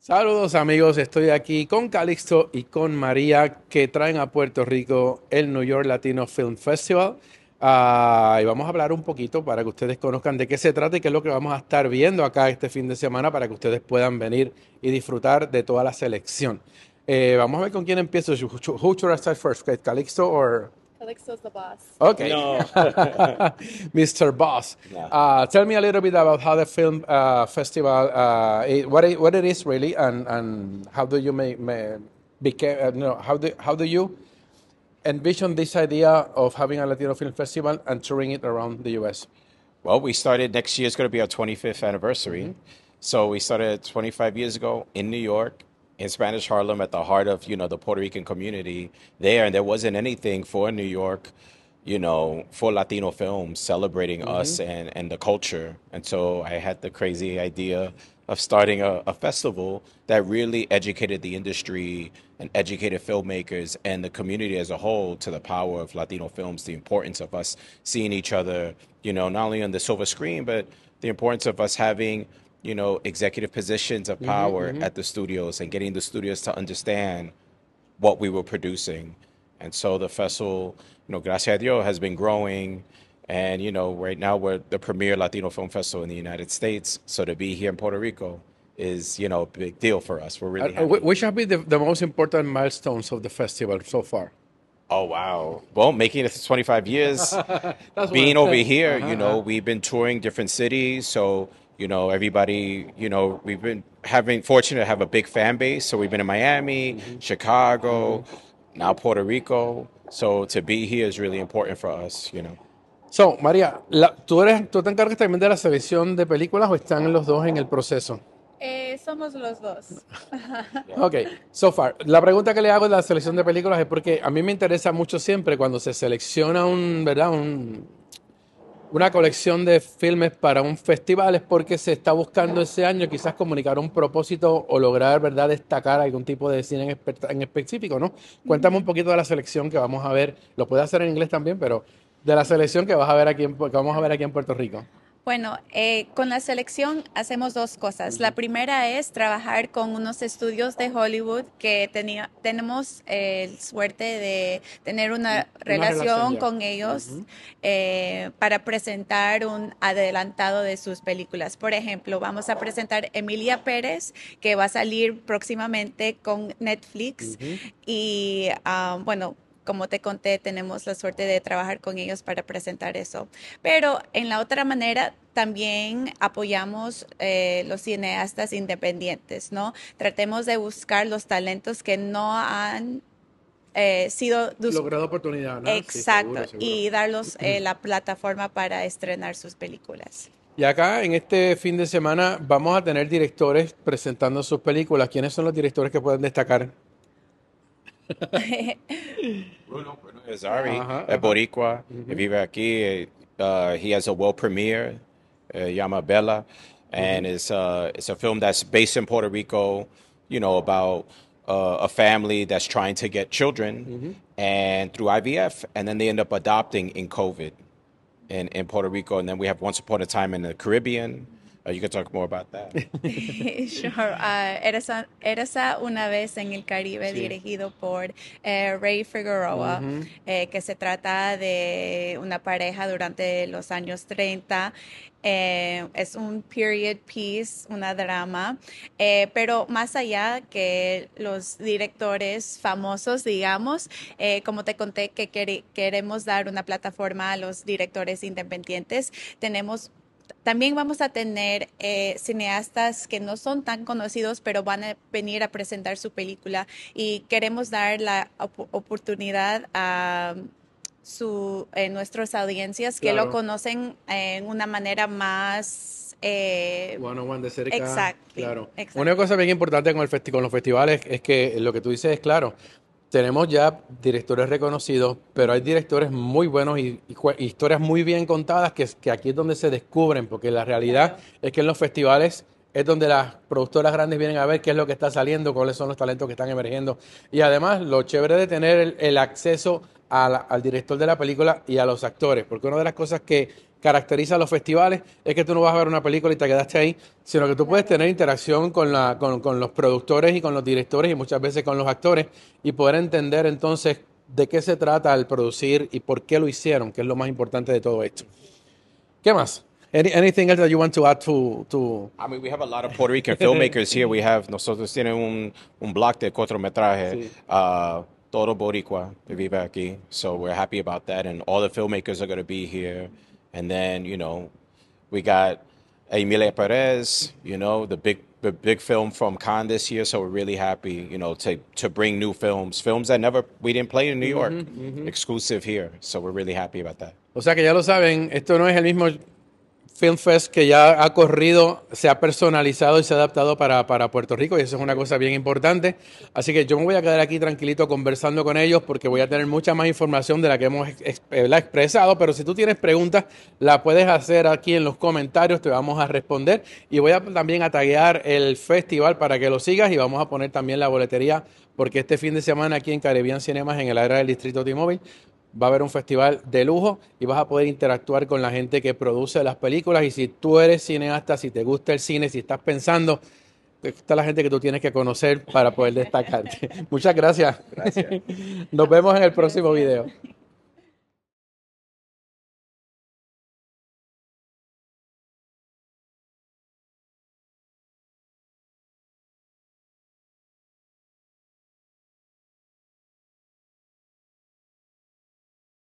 Saludos amigos, estoy aquí con Calixto y con María que traen a Puerto Rico el New York Latino Film Festival. Ah, y vamos a hablar un poquito para que ustedes conozcan de qué se trata y qué es lo que vamos a estar viendo acá este fin de semana para que ustedes puedan venir y disfrutar de toda la selección. Eh, vamos a ver con quién empiezo. Who start first? Calixto o is the boss. Okay. No. Mr. Boss. Uh, tell me a little bit about how the film uh, festival, uh, it, what, it, what it is really, and, and how do you make, make became, uh, no, how do, how do you envision this idea of having a Latino film festival and touring it around the U.S.? Well, we started next year. It's going to be our 25th anniversary. Mm -hmm. So we started 25 years ago in New York in Spanish Harlem at the heart of, you know, the Puerto Rican community there. And there wasn't anything for New York, you know, for Latino films celebrating mm-hmm. us and, and the culture. And so I had the crazy idea of starting a, a, festival that really educated the industry and educated filmmakers and the community as a whole to the power of Latino films, the importance of us seeing each other, you know, not only on the silver screen, but the importance of us having you know, executive positions of mm-hmm, power mm-hmm, mm-hmm. at the studios and getting the studios to understand what we were producing. And so the festival, you know, Gracias a Dios has been growing. And, you know, right now we're the premier Latino film festival in the United States. So to be here in Puerto Rico is, you know, a big deal for us. We're really uh, uh happy. Which have been the, the most important milestones of the festival so far? Oh wow! Well, making it 25 years, being over here, uh-huh. you know, uh-huh. we've been touring different cities. So you know everybody you know we've been having fortunate to have a big fan base so we've been in miami mm-hmm. chicago mm-hmm. now puerto rico so to be here is really important for us you know so maría ¿tú, eres, tú te encargas también de la selección de películas o están los dos en el proceso eh, somos los dos. ok, so far. La pregunta que le hago de la selección de películas es porque a mí me interesa mucho siempre cuando se selecciona un, ¿verdad? Un, una colección de filmes para un festival es porque se está buscando ese año quizás comunicar un propósito o lograr, ¿verdad?, destacar algún tipo de cine en, específico, ¿no? Cuéntame un poquito de la selección que vamos a ver, lo puede hacer en inglés también, pero de la selección que vas a ver aquí que vamos a ver aquí en Puerto Rico. Bueno, eh, con la selección hacemos dos cosas. La primera es trabajar con unos estudios de Hollywood que tenía, tenemos eh, el suerte de tener una, relación, con ellos eh, para presentar un adelantado de sus películas. Por ejemplo, vamos a presentar Emilia Pérez, que va a salir próximamente con Netflix. Y ah, bueno, como te conté, tenemos la suerte de trabajar con ellos para presentar eso. Pero en la otra manera, también apoyamos eh, los cineastas independientes, ¿no? Tratemos de buscar los talentos que no han eh, sido logrado oportunidad, ¿no? Exacto, y darlos eh, la plataforma para estrenar sus películas. Y acá en este fin de semana vamos a tener directores presentando sus películas. ¿Quiénes son los directores que pueden destacar? Bruno, Bruno Azari, uh-huh, uh Boricua, mm-hmm. vive aquí. Eh, uh, he has a world premiere, uh, Bella," and mm-hmm. it's, uh, it's a film that's based in Puerto Rico, you know, about uh, a family that's trying to get children mm-hmm. and through IVF, and then they end up adopting in COVID in, in Puerto Rico. And then we have Once Upon a Time in the Caribbean Oh, you can talk more about that. sure. Uh, una vez en el Caribe, dirigido por eh, Ray Figueroa, eh, que se trata de una pareja durante los años 30. Eh, es un period piece, una drama, pero más allá que los directores famosos, digamos, como te conté que queremos dar una plataforma a los directores independientes, tenemos también vamos a tener eh, cineastas que no son tan conocidos, pero van a venir a presentar su película y queremos dar la oportunidad a su, eh, nuestras audiencias que lo conocen en una manera más one on one de cerca. Exacto. Claro. Una cosa bien importante con, con los festivales es que lo que tú dices es claro tenemos ya directores reconocidos, pero hay directores muy buenos y, historias muy bien contadas que, que, aquí es donde se descubren, porque la realidad es que en los festivales es donde las productoras grandes vienen a ver qué es lo que está saliendo, cuáles son los talentos que están emergiendo. Y además, lo chévere de tener el, acceso al director de la película y a los actores, porque una de las cosas que caracteriza los festivales es que tú no vas a ver una película y te quedaste ahí, sino que tú puedes tener interacción con, la, con, con los productores y con los directores y muchas veces con los actores y poder entender entonces de qué se trata al producir y por qué lo hicieron, que es lo más importante de todo esto. ¿Qué más? Any, anything else that you want to add to, to, I mean, we have a lot of Puerto Rican filmmakers here. We have nosotros tenemos un, un block de cortometraje. Sí. Uh, todo boricua vive aquí. So we're happy about that, and all the filmmakers are going to be here. And then, you know, we got Emile Perez, you know, the big the big film from Cannes this year, so we're really happy, you know, to to bring new films, films that never we didn't play in New mm-hmm, York, mm -hmm, mm -hmm. exclusive here. So we're really happy about that. O sea que ya lo saben, esto no es el mismo Film Fest que ya ha corrido se ha personalizado y se ha adaptado para, Puerto Rico y eso es una cosa bien importante. Así que yo me voy a quedar aquí tranquilito conversando con ellos porque voy a tener mucha más información de la que hemos la expresado, pero si tú tienes preguntas la puedes hacer aquí en los comentarios, te vamos a responder y voy a también a taguear el festival para que lo sigas y vamos a poner también la boletería porque este fin de semana aquí en Caribbean Cinemas en el área del distrito T-Mobile va a haber un festival de lujo y vas a poder interactuar con la gente que produce las películas. Y si tú eres cineasta, si te gusta el cine, si estás pensando, está la gente que tú tienes que conocer para poder destacarte. Muchas gracias. gracias. Nos vemos en el próximo video.